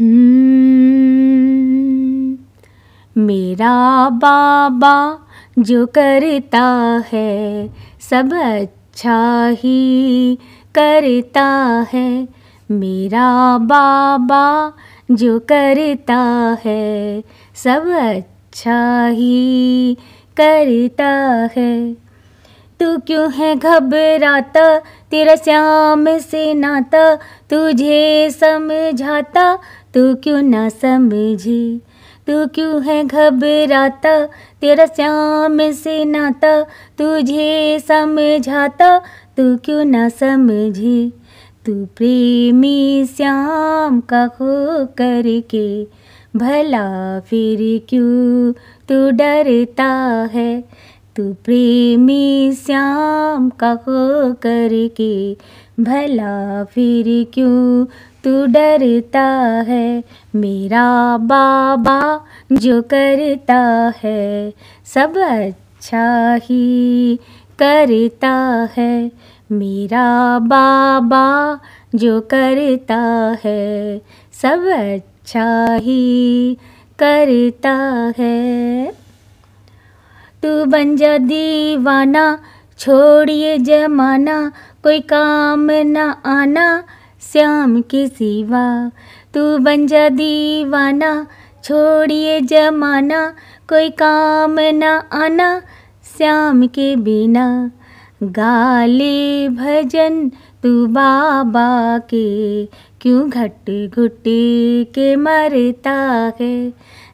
हम्म। मेरा बाबा जो करता है सब अच्छा ही करता है मेरा बाबा जो करता है सब अच्छा ही करता है तू क्यों है घबराता तेरा श्याम से नाता तुझे समझाता तू क्यों ना समझी तू क्यों है घबराता तेरा श्याम से नाता तुझे समझाता तू क्यों ना समझी तू प्रेमी श्याम का हो करके भला फिर क्यों तू डरता है तू प्रेमी श्याम का हो करके भला फिर क्यों तू डरता है मेरा बाबा जो करता है सब अच्छा ही करता है मेरा बाबा जो करता है सब अच्छा ही करता है तू बन जा दीवाना छोड़िए जमाना कोई काम न आना श्याम के सिवा तू बन जा दीवाना छोड़िए जमाना कोई काम न आना श्याम के बिना गाले भजन तू बाबा के क्यों घट घुट के मरता है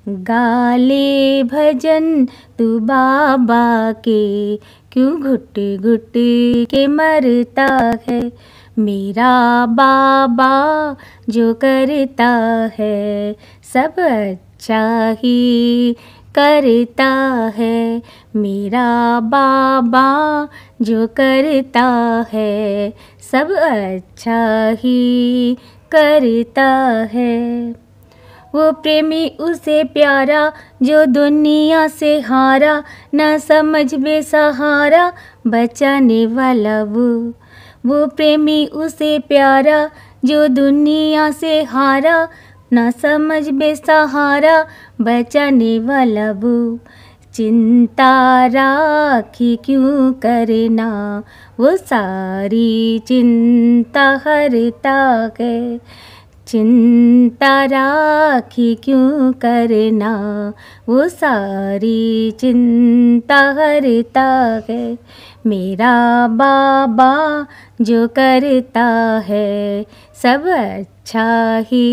गाले भजन तू बाबा के क्यों घुट घुट के मरता है मेरा बाबा जो करता है सब अच्छा ही करता है मेरा बाबा जो करता है सब अच्छा ही करता है वो प्रेमी उसे प्यारा जो दुनिया से हारा न समझ बेसहारा बचाने वाला वो वो प्रेमी उसे प्यारा जो दुनिया से हारा ना समझ बेसहारा बचाने वाला वो चिंता राखी क्यों करना वो सारी चिंता हरता है चिंता राखी क्यों करना वो सारी चिंता हरता है मेरा बाबा जो करता है सब अच्छा ही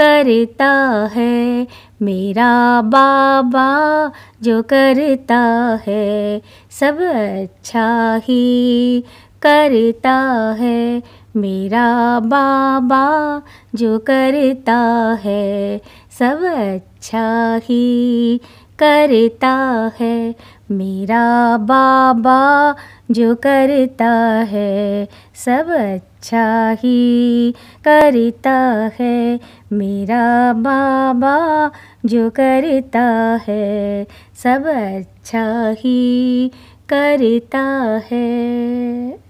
करता है मेरा बाबा जो करता है सब अच्छा ही करता है मेरा बाबा जो करता है सब अच्छा ही करता है मेरा बाबा जो करता है सब अच्छा ही करता है मेरा बाबा जो करता है सब अच्छा ही करता है